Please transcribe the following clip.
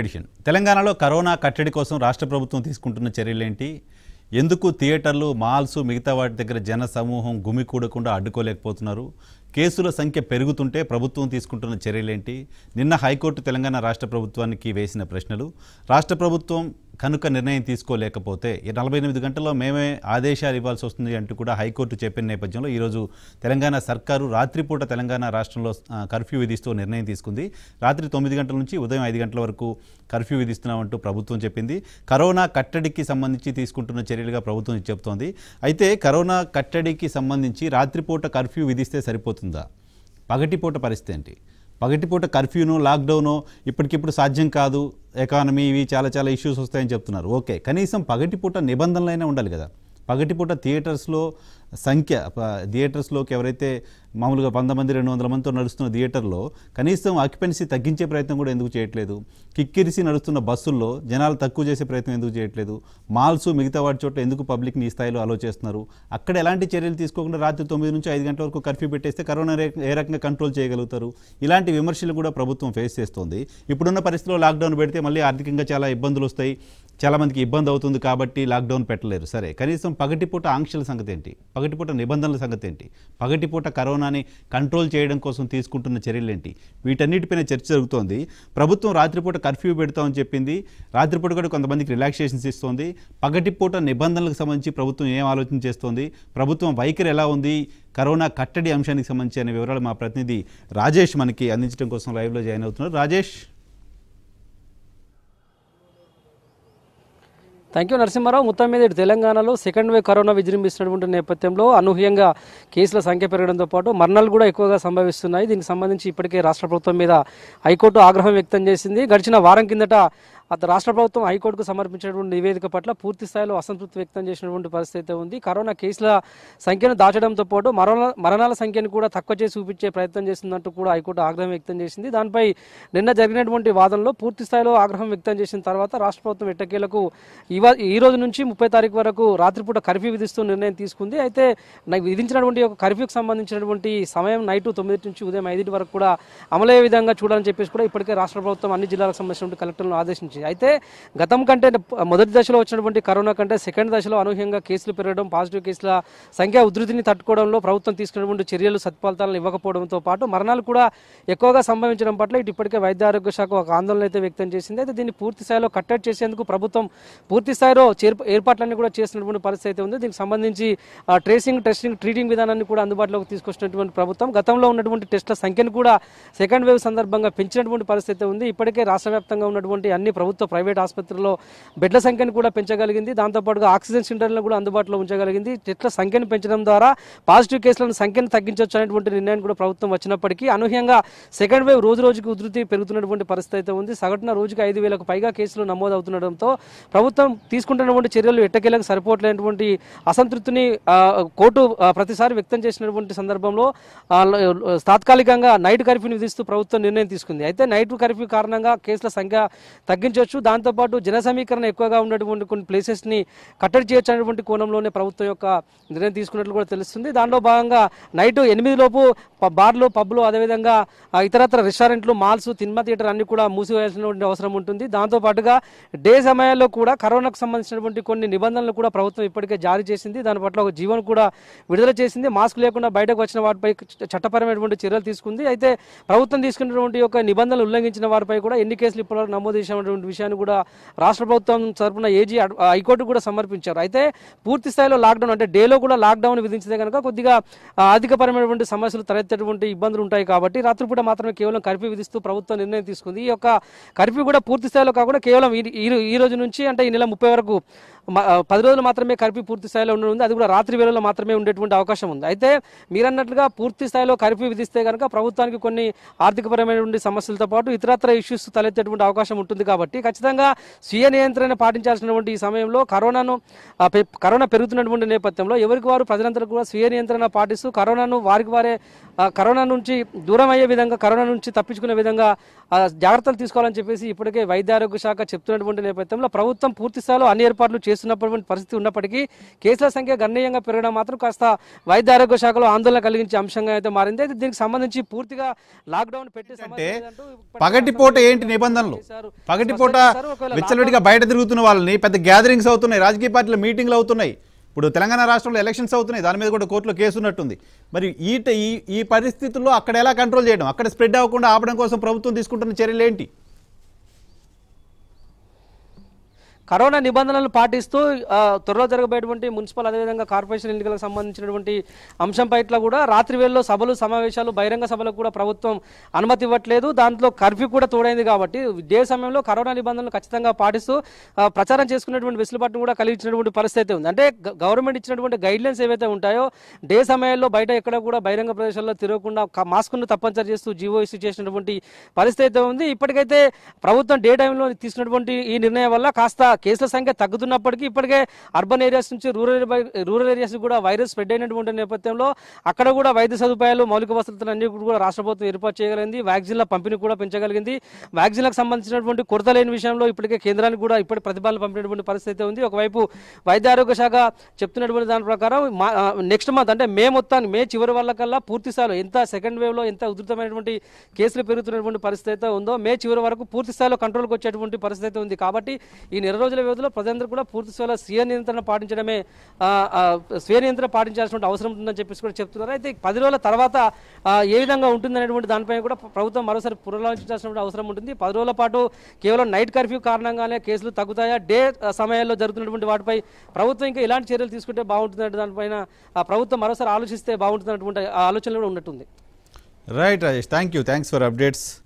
edition తెలంగాణలో corona కట్టడి కోసం రాష్ట్ర ప్రభుత్వం తీసుకుంటున్న చర్యలేంటి ఎందుకు థియేటర్లు మాల్స్ మిగతా వాటి దగ్గర జన సమూహం గుమికూడకుండా అడ్డుకోలేకపోతున్నారు కేసుల సంఖ్య పెరుగుతుంటే ప్రభుత్వం తీసుకుంటున్న చర్యలేంటి నిన్న హైకోర్టు తెలంగాణ రాష్ట్ర ప్రభుత్వానికి వేసిన ప్రశ్నలు రాష్ట్ర ప్రభుత్వం కనుక నిర్ణయం తీసుకోలేకపోతే నలభై ఎనిమిది గంటల్లో మేమే ఆదేశాలు ఇవ్వాల్సి వస్తుంది అంటూ కూడా హైకోర్టు చెప్పిన నేపథ్యంలో ఈరోజు తెలంగాణ సర్కారు రాత్రిపూట తెలంగాణ రాష్ట్రంలో కర్ఫ్యూ విధిస్తూ నిర్ణయం తీసుకుంది రాత్రి తొమ్మిది గంటల నుంచి ఉదయం ఐదు గంటల వరకు కర్ఫ్యూ విధిస్తున్నామంటూ ప్రభుత్వం చెప్పింది కరోనా కట్టడికి సంబంధించి తీసుకుంటున్న చర్యలుగా ప్రభుత్వం చెబుతోంది అయితే కరోనా కట్టడికి సంబంధించి రాత్రిపూట కర్ఫ్యూ విధిస్తే సరిపోతుందా పగటిపూట పరిస్థితి ఏంటి పగటిపూట కర్ఫ్యూను లాక్డౌను ఇప్పటికిప్పుడు సాధ్యం కాదు ఎకానమీ ఇవి చాలా చాలా ఇష్యూస్ వస్తాయని చెప్తున్నారు ఓకే కనీసం పగటిపూట నిబంధనలైనా ఉండాలి కదా పగటిపూట థియేటర్స్లో సంఖ్య థియేటర్స్లోకి ఎవరైతే మామూలుగా వంద మంది రెండు వందల మందితో నడుస్తున్న థియేటర్లో కనీసం ఆక్యుపెన్సీ తగ్గించే ప్రయత్నం కూడా ఎందుకు చేయట్లేదు కిక్కిరిసి నడుస్తున్న బస్సుల్లో జనాలు తక్కువ చేసే ప్రయత్నం ఎందుకు చేయట్లేదు మాల్స్ మిగతా వాటి చోట్ల ఎందుకు పబ్లిక్ని ఈ స్థాయిలో అలో చేస్తున్నారు అక్కడ ఎలాంటి చర్యలు తీసుకోకుండా రాత్రి తొమ్మిది నుంచి ఐదు గంటల వరకు కర్ఫ్యూ పెట్టేస్తే కరోనా ఏ రకంగా కంట్రోల్ చేయగలుగుతారు ఇలాంటి విమర్శలు కూడా ప్రభుత్వం ఫేస్ చేస్తోంది ఇప్పుడున్న పరిస్థితిలో లాక్డౌన్ పెడితే మళ్ళీ ఆర్థికంగా చాలా ఇబ్బందులు వస్తాయి చాలామందికి ఇబ్బంది అవుతుంది కాబట్టి లాక్డౌన్ పెట్టలేరు సరే కనీసం పగటిపూట ఆంక్షల సంగతి ఏంటి పగటిపూట నిబంధనల సంగతి ఏంటి పగటిపూట కరోనాని కంట్రోల్ చేయడం కోసం తీసుకుంటున్న చర్యలు ఏంటి వీటన్నిటిపైన చర్చ జరుగుతోంది ప్రభుత్వం రాత్రిపూట కర్ఫ్యూ పెడతామని చెప్పింది రాత్రిపూట కూడా కొంతమందికి రిలాక్సేషన్స్ ఇస్తోంది పగటిపూట నిబంధనలకు సంబంధించి ప్రభుత్వం ఏం ఆలోచన చేస్తోంది ప్రభుత్వం వైఖరి ఎలా ఉంది కరోనా కట్టడి అంశానికి సంబంధించిన వివరాలు మా ప్రతినిధి రాజేష్ మనకి అందించడం కోసం లైవ్లో జాయిన్ అవుతున్నారు రాజేష్ థ్యాంక్ యూ నరసింహారావు మొత్తం మీద ఇటు తెలంగాణలో సెకండ్ వేవ్ కరోనా విజృంభిస్తున్నటువంటి నేపథ్యంలో అనూహ్యంగా కేసుల సంఖ్య పెరగడంతో పాటు మరణాలు కూడా ఎక్కువగా సంభవిస్తున్నాయి దీనికి సంబంధించి ఇప్పటికే రాష్ట్ర ప్రభుత్వం మీద హైకోర్టు ఆగ్రహం వ్యక్తం చేసింది గడిచిన వారం కిందట రాష్ట్ర ప్రభుత్వం హైకోర్టుకు సమర్పించినటువంటి నివేదిక పట్ల పూర్తి స్థాయిలో అసంతృప్తి వ్యక్తం చేసినటువంటి పరిస్థితి ఉంది కరోనా కేసుల సంఖ్యను దాచడంతో పాటు మరణాల సంఖ్యను కూడా తక్కువ చేసి చూపించే ప్రయత్నం చేస్తున్నట్టు కూడా హైకోర్టు ఆగ్రహం వ్యక్తం చేసింది దానిపై నిన్న జరిగినటువంటి వాదనలో పూర్తి స్థాయిలో ఆగ్రహం వ్యక్తం చేసిన తర్వాత రాష్ట్ర ప్రభుత్వం ఎట్టకేలకు ఈ రోజు నుంచి ముప్పై తారీఖు వరకు రాత్రిపూట కర్ఫ్యూ విధిస్తూ నిర్ణయం తీసుకుంది అయితే విధించినటువంటి ఒక కర్ఫ్యూకి సంబంధించినటువంటి సమయం నైట్ తొమ్మిది నుంచి ఉదయం ఐదింటి వరకు కూడా అమలయ్యే విధంగా చూడాలని చెప్పేసి కూడా ఇప్పటికే రాష్ట్ర ప్రభుత్వం అన్ని జిల్లాలకు సంబంధించిన కలెక్టర్లను ఆదేశించింది అయితే గతం కంటే మొదటి దశలో వచ్చినటువంటి కరోనా కంటే సెకండ్ దశలో అనూహ్యంగా కేసులు పెరగడం పాజిటివ్ కేసుల సంఖ్య ఉధృతిని తట్టుకోవడంలో ప్రభుత్వం తీసుకున్నటువంటి చర్యలు సత్ఫలితాలను ఇవ్వకపోవడంతో పాటు మరణాలు కూడా ఎక్కువగా సంభవించడం పట్ల ఇటు ఇప్పటికే వైద్య ఆరోగ్య శాఖ ఒక ఆందోళన అయితే వ్యక్తం చేసింది అయితే దీన్ని పూర్తి స్థాయిలో కట్టడి చేసేందుకు ప్రభుత్వం పూర్తి స్థాయిలో ఏర్పాట్లన్నీ కూడా చేసినటువంటి పరిస్థితి అయితే ఉంది దీనికి సంబంధించి ట్రేసింగ్ టెస్టింగ్ ట్రీటింగ్ విధానాన్ని కూడా అందుబాటులోకి తీసుకొచ్చినటువంటి ప్రభుత్వం గతంలో ఉన్నటువంటి టెస్టుల సంఖ్యను కూడా సెకండ్ వేవ్ సందర్భంగా పెంచినటువంటి పరిస్థితి ఉంది ఇప్పటికే రాష్ట్ర ఉన్నటువంటి అన్ని ప్రభుత్వ ప్రభుత్వ ప్రైవేట్ ఆసుపత్రిలో బెడ్ల సంఖ్యను కూడా పెంచగలిగింది దాంతోపాటుగా ఆక్సిజన్ సిలిండర్లను కూడా అందుబాటులో ఉంచగలిగింది టెట్ల సంఖ్యను పెంచడం ద్వారా పాజిటివ్ కేసులను సంఖ్యను తగ్గించవచ్చు అనేటువంటి నిర్ణయం కూడా ప్రభుత్వం వచ్చినప్పటికీ అనూహ్యంగా సెకండ్ వేవ్ రోజు రోజుకి ఉధృతి పెరుగుతున్నటువంటి పరిస్థితి అయితే ఉంది సగటున రోజుకి ఐదు వేలకు పైగా కేసులు నమోదవుతుండడంతో ప్రభుత్వం తీసుకుంటున్నటువంటి చర్యలు ఎట్టకేలకు సరిపోవట్లేనటువంటి అసంతృప్తిని కోర్టు ప్రతిసారి వ్యక్తం చేసినటువంటి సందర్భంలో తాత్కాలికంగా నైట్ కర్ఫ్యూని విధిస్తూ ప్రభుత్వం నిర్ణయం తీసుకుంది అయితే నైట్ కర్ఫ్యూ కారణంగా కేసుల సంఖ్య తగ్గించ చేయొచ్చు దాంతోపాటు జన సమీకరణ ఎక్కువగా ఉన్నటువంటి కొన్ని ప్లేసెస్ని కట్టడి చేయొచ్చు అనేటువంటి కోణంలోనే ప్రభుత్వం యొక్క నిర్ణయం తీసుకున్నట్లు కూడా తెలుస్తుంది దానిలో భాగంగా నైట్ ఎనిమిది లోపు బార్లు పబ్లు అదేవిధంగా ఇతరత్ర రెస్టారెంట్లు మాల్స్ సినిమా థియేటర్ అన్ని కూడా మూసివేయాల్సినటువంటి అవసరం ఉంటుంది దాంతోపాటుగా డే సమయాల్లో కూడా కరోనాకు సంబంధించినటువంటి కొన్ని నిబంధనలు కూడా ప్రభుత్వం ఇప్పటికే జారీ చేసింది దాని పట్ల ఒక జీవన్ కూడా విడుదల చేసింది మాస్క్ లేకుండా బయటకు వచ్చిన వాటిపై చట్టపరమైనటువంటి చర్యలు తీసుకుంది అయితే ప్రభుత్వం తీసుకున్నటువంటి యొక్క నిబంధనలు ఉల్లంఘించిన వారిపై కూడా ఎన్ని కేసులు ఇప్పటివరకు నమోదు చేసినటువంటి చేస్తున్నటువంటి విషయాన్ని కూడా రాష్ట్ర ప్రభుత్వం తరఫున ఏజీ హైకోర్టు కూడా సమర్పించారు అయితే పూర్తి స్థాయిలో లాక్డౌన్ అంటే డేలో కూడా లాక్డౌన్ విధించితే కనుక కొద్దిగా ఆర్థికపరమైనటువంటి సమస్యలు తలెత్తేటువంటి ఇబ్బందులు ఉంటాయి కాబట్టి రాత్రిపూట మాత్రమే కేవలం కర్ఫ్యూ విధిస్తూ ప్రభుత్వం నిర్ణయం తీసుకుంది ఈ యొక్క కర్ఫ్యూ కూడా పూర్తి స్థాయిలో కాకుండా కేవలం ఈ రోజు నుంచి అంటే ఈ నెల ముప్పై వరకు పది రోజులు మాత్రమే కర్ఫ్యూ పూర్తి స్థాయిలో ఉండనుంది అది కూడా రాత్రి వేళలో మాత్రమే ఉండేటువంటి అవకాశం ఉంది అయితే మీరన్నట్లుగా పూర్తి స్థాయిలో కర్ఫ్యూ విధిస్తే కనుక ప్రభుత్వానికి కొన్ని ఆర్థికపరమైనటువంటి సమస్యలతో పాటు ఇతరత్ర ఇష్యూస్ తలెత్తేటువంటి అవకాశం ఉంటుంది కాబట్టి కాబట్టి ఖచ్చితంగా స్వీయ నియంత్రణ పాటించాల్సినటువంటి ఈ సమయంలో కరోనాను కరోనా పెరుగుతున్నటువంటి నేపథ్యంలో ఎవరికి వారు ప్రజలందరూ కూడా స్వీయ నియంత్రణ పాటిస్తూ కరోనాను వారికి వారే కరోనా నుంచి దూరం అయ్యే విధంగా కరోనా నుంచి తప్పించుకునే విధంగా జాగ్రత్తలు తీసుకోవాలని చెప్పేసి ఇప్పటికే వైద్య ఆరోగ్య శాఖ చెప్తున్నటువంటి నేపథ్యంలో ప్రభుత్వం పూర్తిస్థాయిలో అన్ని ఏర్పాట్లు చేస్తున్నటువంటి పరిస్థితి ఉన్నప్పటికీ కేసుల సంఖ్య గణనీయంగా పెరగడం మాత్రం కాస్త వైద్య ఆరోగ్య శాఖలో ఆందోళన కలిగించే అంశంగా అయితే మారింది అయితే దీనికి సంబంధించి పూర్తిగా లాక్డౌన్ పెట్టి పగటిపూట ఏంటి నిబంధనలు పగటి పూట విచ్చలవిడిగా బయట తిరుగుతున్న వాళ్ళని పెద్ద గ్యాదరింగ్స్ అవుతున్నాయి రాజకీయ పార్టీల మీటింగ్లు అవుతున్నాయి ఇప్పుడు తెలంగాణ రాష్ట్రంలో ఎలక్షన్స్ అవుతున్నాయి దాని మీద కూడా కోర్టులో కేసు ఉన్నట్టుంది మరి ఈట ఈ ఈ పరిస్థితుల్లో అక్కడ ఎలా కంట్రోల్ చేయడం అక్కడ స్ప్రెడ్ అవ్వకుండా ఆపడం కోసం ప్రభుత్వం తీసుకుంటున్న చర్యలు ఏంటి కరోనా నిబంధనలను పాటిస్తూ త్వరలో జరగబోయేటువంటి మున్సిపల్ అదేవిధంగా కార్పొరేషన్ ఎన్నికలకు సంబంధించినటువంటి అంశం పైట్ల కూడా రాత్రి వేళల్లో సభలు సమావేశాలు బహిరంగ సభలకు కూడా ప్రభుత్వం అనుమతి ఇవ్వట్లేదు దాంట్లో కర్ఫ్యూ కూడా తోడైంది కాబట్టి ఇదే సమయంలో కరోనా నిబంధనలు ఖచ్చితంగా పాటిస్తూ ప్రచారం చేసుకునేటువంటి వెసులుబాటును కూడా కలిగించినటువంటి పరిస్థితి ఉంది అంటే గవర్నమెంట్ ఇచ్చినటువంటి గైడ్లైన్స్ ఏవైతే ఉంటాయో డే సమయాల్లో బయట ఎక్కడ కూడా బహిరంగ ప్రదేశాల్లో తిరగకుండా మాస్కును తప్పనిసరి చేస్తూ జీవో ఇష్యూ చేసినటువంటి పరిస్థితి ఉంది ఇప్పటికైతే ప్రభుత్వం డే టైంలో తీసుకున్నటువంటి ఈ నిర్ణయం వల్ల కాస్త కేసుల సంఖ్య తగ్గుతున్నప్పటికీ ఇప్పటికే అర్బన్ ఏరియాస్ నుంచి రూరల్ రూరల్ ఏరియాస్ కూడా వైరస్ స్ప్రెడ్ అయినటువంటి నేపథ్యంలో అక్కడ కూడా వైద్య సదుపాయాలు మౌలిక వసతులు అన్ని కూడా రాష్ట్ర ప్రభుత్వం ఏర్పాటు చేయగలిగింది వ్యాక్సిన్ల పంపిణీ కూడా పెంచగలిగింది వ్యాక్సిన్లకు సంబంధించినటువంటి కొరత లేని విషయంలో ఇప్పటికే కేంద్రానికి కూడా ఇప్పటి ప్రతిపాదన పంపినటువంటి పరిస్థితి ఉంది ఒకవైపు వైద్య ఆరోగ్య శాఖ చెప్తున్నటువంటి దాని ప్రకారం నెక్స్ట్ మంత్ అంటే మే మొత్తాన్ని మే చివరి వల్ల కల్లా పూర్తిస్థాయిలో ఎంత సెకండ్ లో ఎంత ఉధృతమైనటువంటి కేసులు పెరుగుతున్నటువంటి పరిస్థితి ఉందో మే చివరి వరకు పూర్తిస్థాయిలో కంట్రోల్కి వచ్చేటువంటి పరిస్థితి ఉంది కాబట్టి ఈ నిర్ణయం రోజుల వ్యవధిలో ప్రజలందరూ కూడా పూర్తి స్థాయిలో స్వీయ నియంత్రణ పాటించడమే స్వీయ నియంత్రణ పాటించాల్సిన అవసరం ఉంటుందని చెప్పేసి కూడా చెప్తున్నారు అయితే పది రోజుల తర్వాత ఏ విధంగా ఉంటుంది అనేటువంటి దానిపై కూడా ప్రభుత్వం మరోసారి పునరాలోచించాల్సిన అవసరం ఉంటుంది పది రోజుల పాటు కేవలం నైట్ కర్ఫ్యూ కారణంగానే కేసులు తగ్గుతాయా డే సమయాల్లో జరుగుతున్నటువంటి వాటిపై ప్రభుత్వం ఇంకా ఎలాంటి చర్యలు తీసుకుంటే బాగుంటుంది దానిపైన ప్రభుత్వం మరోసారి ఆలోచిస్తే బాగుంటుంది బాగుంటుందన్నటువంటి ఆలోచనలు కూడా ఉన్నట్టుంది right Rajesh thank you thanks for updates